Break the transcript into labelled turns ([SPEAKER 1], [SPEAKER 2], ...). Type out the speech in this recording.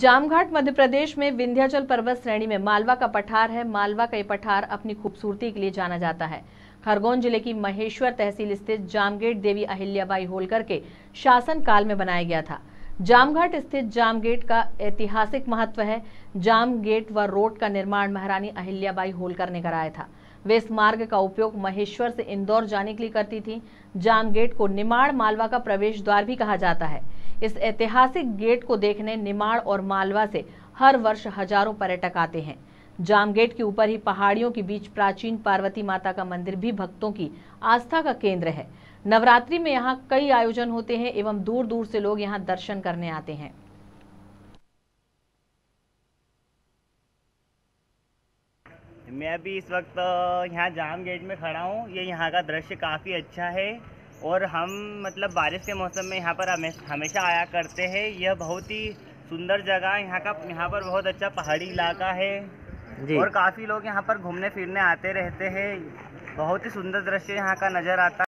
[SPEAKER 1] जामघाट मध्य प्रदेश में विंध्याचल पर्वत श्रेणी में मालवा का पठार है मालवा का ये पठार अपनी खूबसूरती के लिए जाना जाता है खरगोन जिले की महेश्वर तहसील स्थित जामगेट देवी अहिल्याबाई होलकर के शासन काल में बनाया गया था जामघाट स्थित जामगेट का ऐतिहासिक महत्व है जाम गेट व रोड का निर्माण महारानी अहिल्याबाई होलकर ने कराया था वे इस मार्ग का उपयोग महेश्वर से इंदौर जाने के लिए करती थी जामगेट को निमाड़ मालवा का प्रवेश द्वार भी कहा जाता है इस ऐतिहासिक गेट को देखने निमाड़ और मालवा से हर वर्ष हजारों पर्यटक आते हैं जाम गेट के ऊपर ही पहाड़ियों के बीच प्राचीन पार्वती माता का मंदिर भी भक्तों की आस्था का केंद्र है नवरात्रि में यहाँ कई आयोजन होते हैं एवं दूर दूर से लोग यहाँ दर्शन करने आते हैं
[SPEAKER 2] मैं अभी इस वक्त यहाँ जाम गेट में खड़ा हूँ ये यहाँ का दृश्य काफ़ी अच्छा है और हम मतलब बारिश के मौसम में यहाँ पर हमेशा आया करते हैं यह बहुत ही सुंदर जगह यहाँ का यहाँ पर बहुत अच्छा पहाड़ी इलाका है जी। और काफ़ी लोग यहाँ पर घूमने फिरने आते रहते हैं बहुत ही सुंदर दृश्य यहाँ का नज़र आता